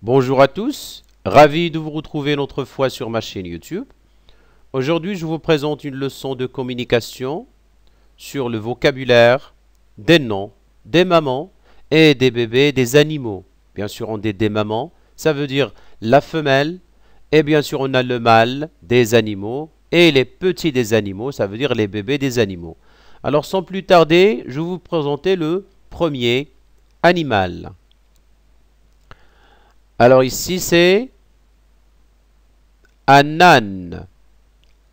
Bonjour à tous, ravi de vous retrouver une autre fois sur ma chaîne YouTube. Aujourd'hui, je vous présente une leçon de communication sur le vocabulaire des noms, des mamans et des bébés, des animaux. Bien sûr, on dit des mamans, ça veut dire la femelle, et bien sûr, on a le mâle des animaux, et les petits des animaux, ça veut dire les bébés des animaux. Alors, sans plus tarder, je vais vous présenter le premier animal. Alors ici, c'est Anan.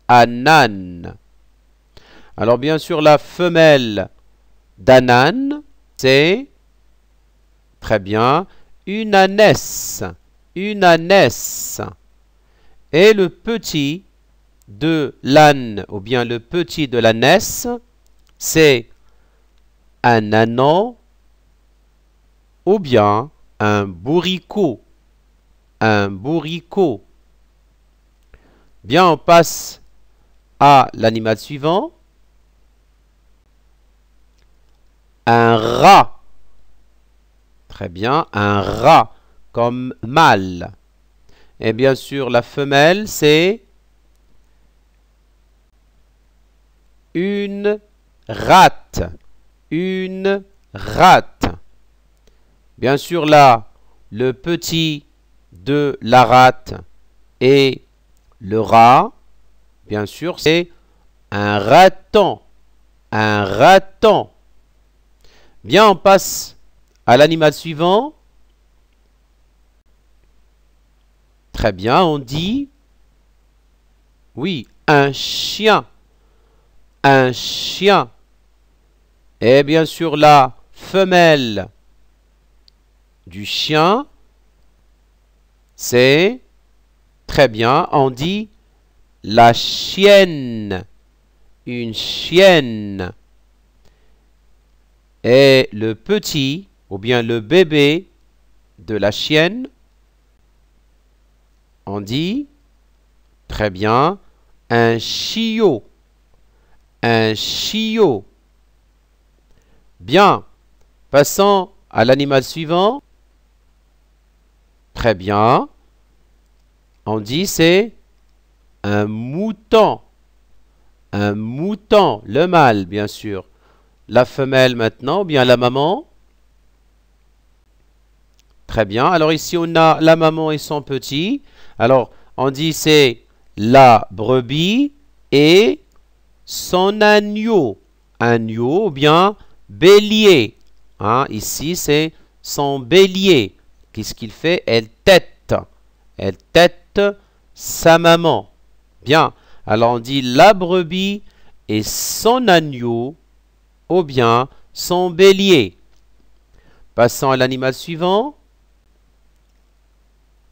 Anan. Alors bien sûr, la femelle d'Anan, c'est, très bien, une ânesse. Une ânesse. Et le petit de l'âne, ou bien le petit de l'ânesse, c'est un anon ou bien un bourricot un bourricot. Bien, on passe à l'animal suivant. Un rat. Très bien, un rat comme mâle. Et bien sûr, la femelle, c'est une rate. Une rate. Bien sûr, là, le petit de la rate et le rat, bien sûr, c'est un raton. Un raton. Bien, on passe à l'animal suivant. Très bien, on dit... Oui, un chien. Un chien. Et bien sûr, la femelle du chien c'est très bien. On dit la chienne. Une chienne. Et le petit ou bien le bébé de la chienne, on dit très bien un chiot. Un chiot. Bien. Passons à l'animal suivant. Très bien. On dit c'est un mouton. Un mouton, le mâle, bien sûr. La femelle maintenant, ou bien la maman. Très bien. Alors ici, on a la maman et son petit. Alors, on dit c'est la brebis et son agneau. Agneau ou bien bélier. Hein, ici, c'est son bélier. Qu'est-ce qu'il fait Elle tête. Elle tête sa maman. Bien. Alors on dit la brebis et son agneau ou bien son bélier. Passons à l'animal suivant.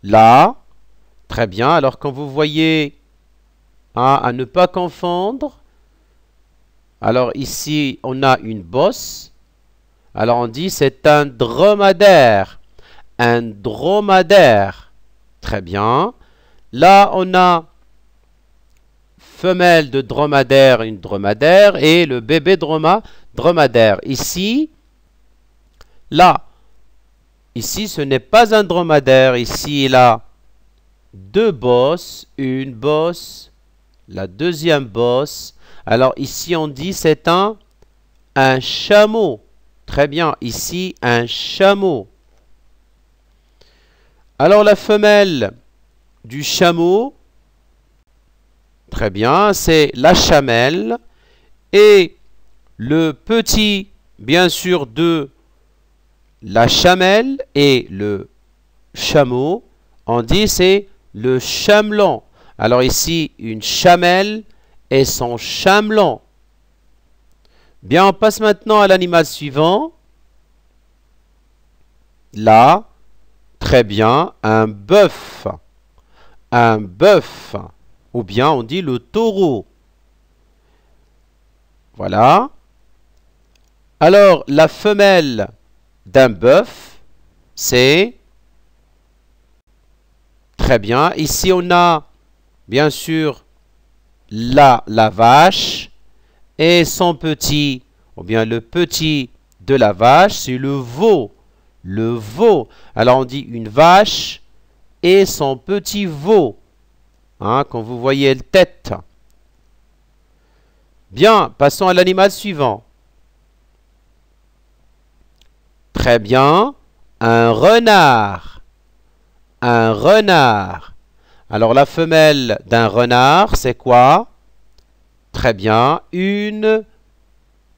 Là. Très bien. Alors quand vous voyez à ne pas confondre, alors ici on a une bosse. Alors on dit c'est un dromadaire un dromadaire. Très bien. Là, on a femelle de dromadaire, une dromadaire, et le bébé droma, dromadaire. Ici, là, ici, ce n'est pas un dromadaire. Ici, il a deux bosses, une bosse, la deuxième bosse. Alors, ici, on dit c'est un, un chameau. Très bien. Ici, un chameau. Alors la femelle du chameau, très bien, c'est la chamelle. Et le petit, bien sûr, de la chamelle et le chameau, on dit c'est le chamelon. Alors ici, une chamelle et son chamelon. Bien, on passe maintenant à l'animal suivant. Là, Très bien, un bœuf. Un bœuf. Ou bien on dit le taureau. Voilà. Alors, la femelle d'un bœuf, c'est... Très bien. Ici, on a, bien sûr, la, la vache et son petit, ou bien le petit de la vache, c'est le veau le veau. Alors on dit une vache et son petit veau. Hein, quand vous voyez le tête. Bien, passons à l'animal suivant. Très bien. Un renard. Un renard. Alors la femelle d'un renard, c'est quoi Très bien. Une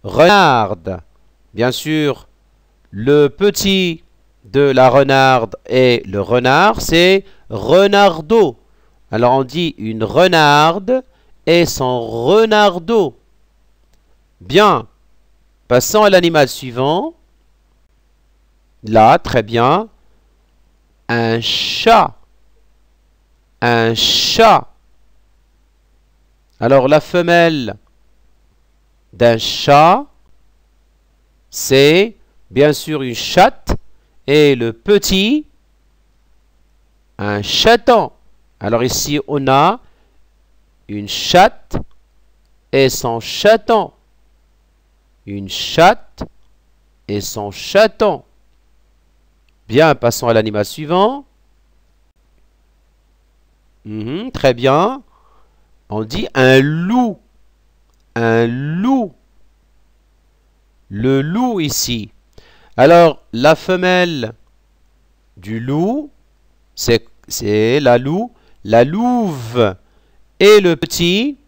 renarde. Bien sûr, le petit de la renarde et le renard, c'est Renardo. Alors on dit une renarde et son renardeau. Bien. Passons à l'animal suivant. Là, très bien. Un chat. Un chat. Alors la femelle d'un chat, c'est bien sûr une chatte, et le petit, un chaton. Alors ici, on a une chatte et son chaton. Une chatte et son chaton. Bien, passons à l'animal suivant. Mhm, très bien. On dit un loup. Un loup. Le loup ici. Alors, la femelle du loup, c'est la louve, la louve et le petit,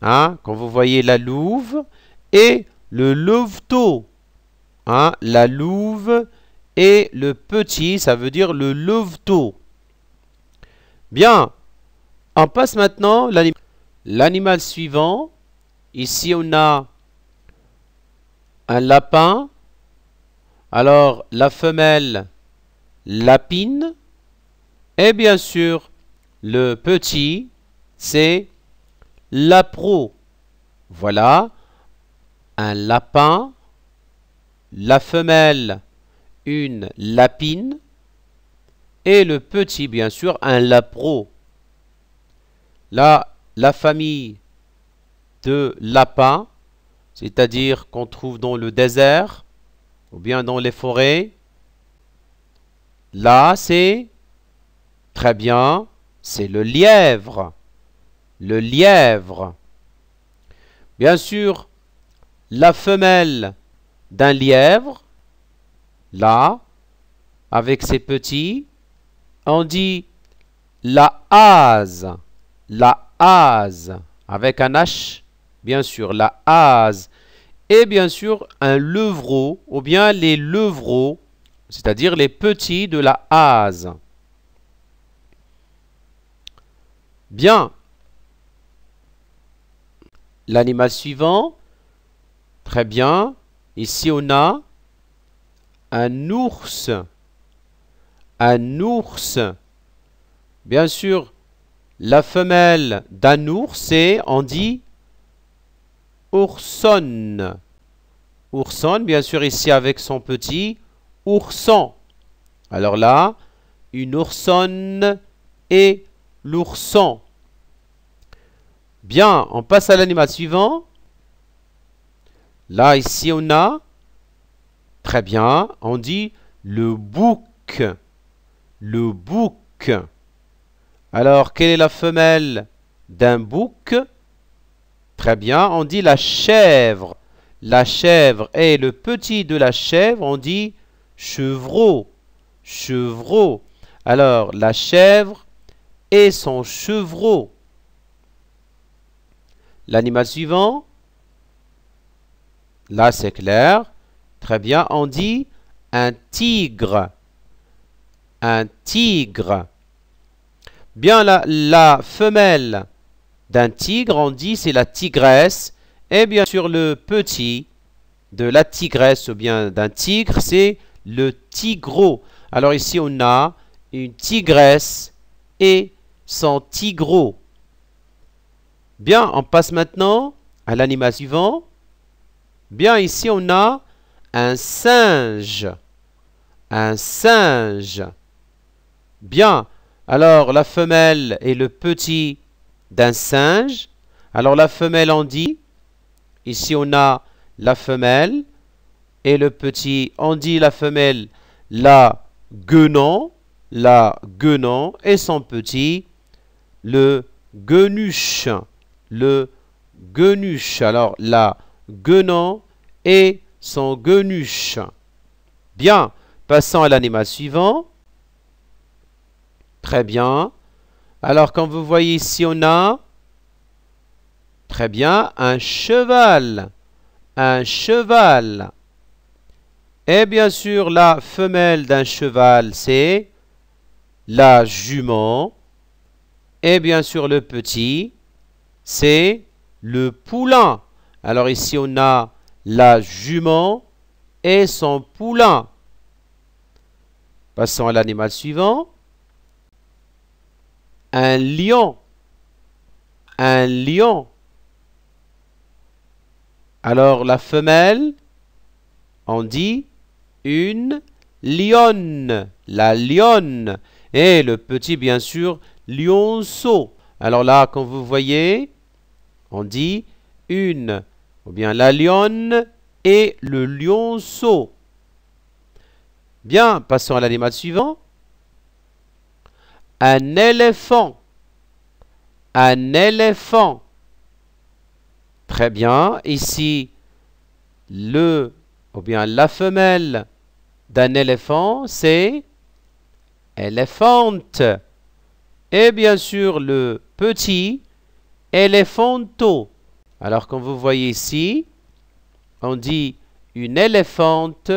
hein, quand vous voyez la louve, et le louveteau, hein, la louve et le petit, ça veut dire le louveteau. Bien, on passe maintenant l'animal suivant. Ici, on a un lapin, alors, la femelle lapine. Et bien sûr, le petit, c'est lapro. Voilà, un lapin, la femelle, une lapine, et le petit, bien sûr, un lapro. Là, la famille de lapins, c'est-à-dire qu'on trouve dans le désert, ou bien dans les forêts. Là, c'est très bien, c'est le lièvre. Le lièvre. Bien sûr, la femelle d'un lièvre, là, avec ses petits, on dit la hase, la hase, avec un H, bien sûr, la hase et bien sûr un levreau ou bien les levreaux, c'est-à-dire les petits de la hase. Bien. L'animal suivant. Très bien. Ici, on a un ours. Un ours. Bien sûr, la femelle d'un ours, c'est, on dit, Oursonne, Ourson, bien sûr, ici avec son petit ourson. Alors là, une oursonne et l'ourson. Bien, on passe à l'animal suivant. Là, ici, on a... Très bien, on dit le bouc. Le bouc. Alors, quelle est la femelle d'un bouc Très bien. On dit la chèvre. La chèvre et le petit de la chèvre, on dit chevreau. Chevreau. Alors, la chèvre et son chevreau. L'animal suivant. Là, c'est clair. Très bien. On dit un tigre. Un tigre. Bien, la, la femelle d'un tigre, on dit c'est la tigresse. Et bien sûr, le petit de la tigresse ou bien d'un tigre, c'est le tigreau. Alors ici, on a une tigresse et son tigreau. Bien, on passe maintenant à l'animal suivant. Bien, ici, on a un singe. Un singe. Bien, alors la femelle et le petit d'un singe. Alors la femelle, on dit, ici on a la femelle et le petit, on dit la femelle, la guenon, la guenon et son petit, le guenuche, le guenuche. Alors la guenon et son guenuche. Bien, passons à l'animal suivant. Très bien. Alors, comme vous voyez ici, on a, très bien, un cheval. Un cheval. Et bien sûr, la femelle d'un cheval, c'est la jument. Et bien sûr, le petit, c'est le poulain. Alors ici, on a la jument et son poulain. Passons à l'animal suivant. Un lion. Un lion. Alors la femelle, on dit une lionne. La lionne. Et le petit, bien sûr, lionceau. Alors là, comme vous voyez, on dit une, ou bien la lionne et le lionceau. Bien, passons à l'animal suivant. Un éléphant. Un éléphant. Très bien. Ici, le ou bien la femelle d'un éléphant, c'est éléphante. Et bien sûr, le petit éléphanto. Alors, comme vous voyez ici, on dit une éléphante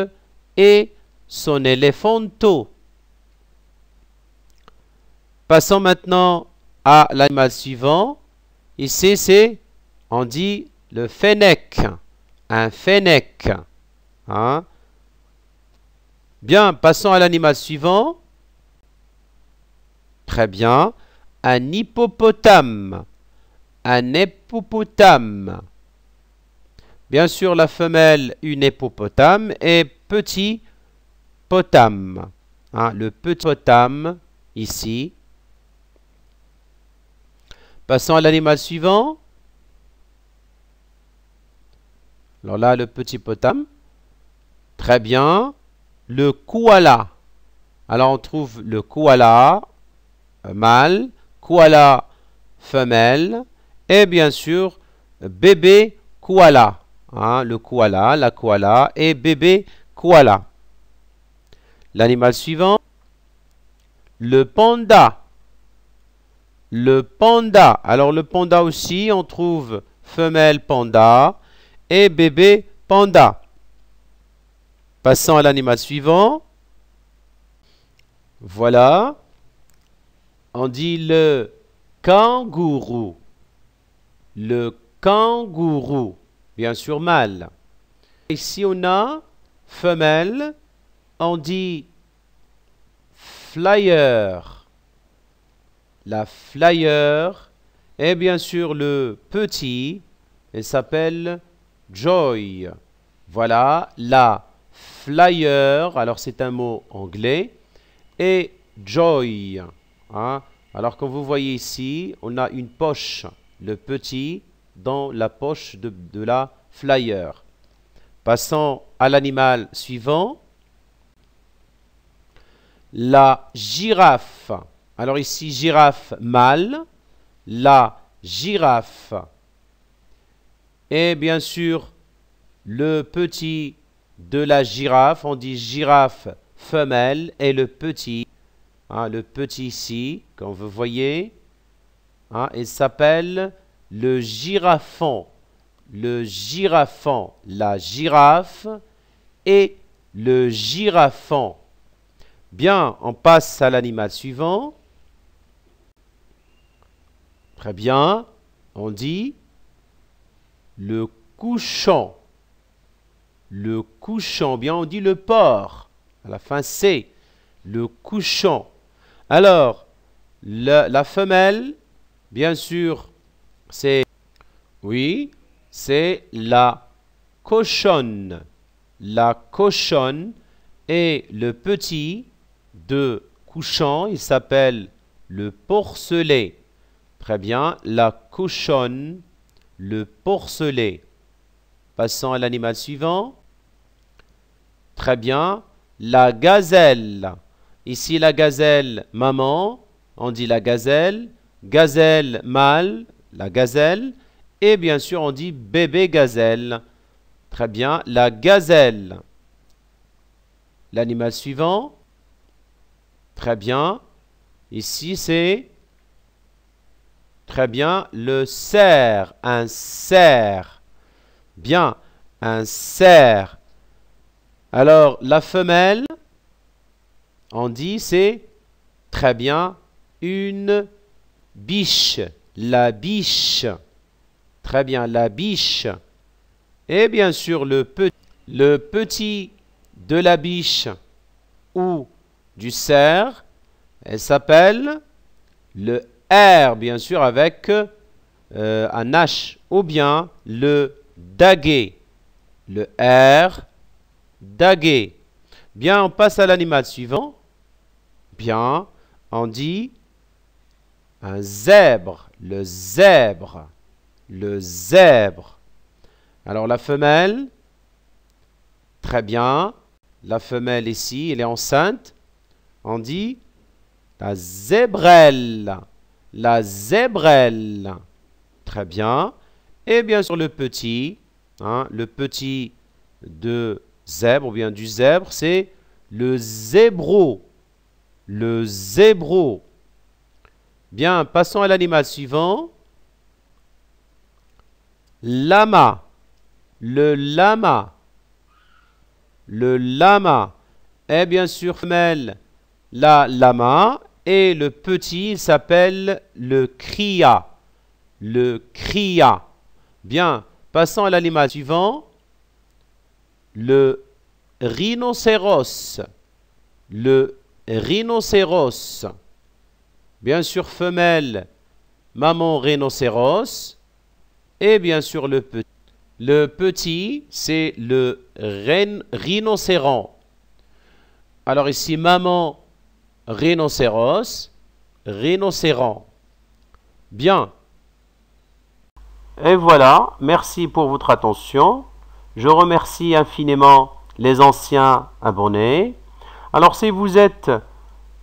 et son éléphanto. Passons maintenant à l'animal suivant. Ici, c'est, on dit le fennec. Un fennec. Hein. Bien, passons à l'animal suivant. Très bien. Un hippopotame. Un hippopotame. Bien sûr, la femelle, une hippopotame. Et petit potame. Hein, le petit potame, ici, Passons à l'animal suivant. Alors là, le petit potam. Très bien. Le koala. Alors on trouve le koala euh, mâle, koala femelle et bien sûr bébé koala. Hein, le koala, la koala et bébé koala. L'animal suivant, le panda. Le panda. Alors le panda aussi, on trouve femelle panda et bébé panda. Passons à l'animal suivant. Voilà. On dit le kangourou. Le kangourou. Bien sûr, mâle. Ici, on a femelle. On dit flyer la flyer et bien sûr le petit, Elle s'appelle Joy. Voilà, la flyer, alors c'est un mot anglais, et Joy. Hein. Alors comme vous voyez ici, on a une poche, le petit, dans la poche de, de la flyer. Passons à l'animal suivant. La girafe. Alors ici, girafe mâle, la girafe et bien sûr le petit de la girafe, on dit girafe femelle et le petit, hein, le petit ici, Quand vous voyez, hein, il s'appelle le girafon, le girafon, la girafe et le girafon. Bien, on passe à l'animal suivant. Très bien. On dit le couchant. Le couchant. Bien, on dit le porc », À la fin, c'est le couchant. Alors, la femelle, bien sûr, c'est... Oui, c'est la cochonne. La cochonne et le petit de couchant, il s'appelle le porcelet. Très bien. La cochonne, le porcelet. Passons à l'animal suivant. Très bien. La gazelle. Ici, la gazelle maman, on dit la gazelle. Gazelle mâle, la gazelle. Et bien sûr, on dit bébé gazelle. Très bien. La gazelle. L'animal suivant. Très bien. Ici, c'est Très bien. Le cerf. Un cerf. Bien. Un cerf. Alors, la femelle, on dit c'est très bien une biche. La biche. Très bien, la biche. Et bien sûr, le, petit. le petit de la biche ou du cerf, elle s'appelle le R, bien sûr, avec euh, un H, ou bien le dagué. Le R, dagué. Bien, on passe à l'animal suivant. Bien, on dit un zèbre. Le zèbre. Le zèbre. Alors, la femelle, très bien. La femelle ici, elle est enceinte. On dit la zébrelle la zébrelle. Très bien. Et bien sûr, le petit, hein, le petit de zèbre ou bien du zèbre, c'est le zébro. Le zébro. Bien, passons à l'animal suivant. Lama. Le lama. Le lama. Et bien sûr, femelle, la lama et le petit s'appelle le cria. Le cria. Bien, passons à l'animal suivant. Le rhinocéros. Le rhinocéros. Bien sûr, femelle, maman rhinocéros. Et bien sûr, le petit. Le petit, c'est le rhinocéron. Alors ici, maman rhinocéros, rhinocéron. Bien. Et voilà, merci pour votre attention. Je remercie infiniment les anciens abonnés. Alors si vous êtes,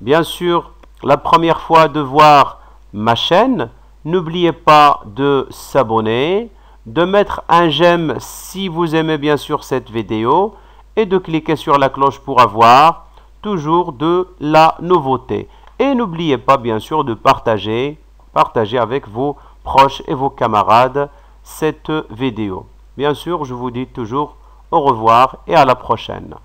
bien sûr, la première fois de voir ma chaîne, n'oubliez pas de s'abonner, de mettre un j'aime si vous aimez bien sûr cette vidéo et de cliquer sur la cloche pour avoir toujours de la nouveauté. Et n'oubliez pas bien sûr de partager, partager avec vos proches et vos camarades cette vidéo. Bien sûr, je vous dis toujours au revoir et à la prochaine.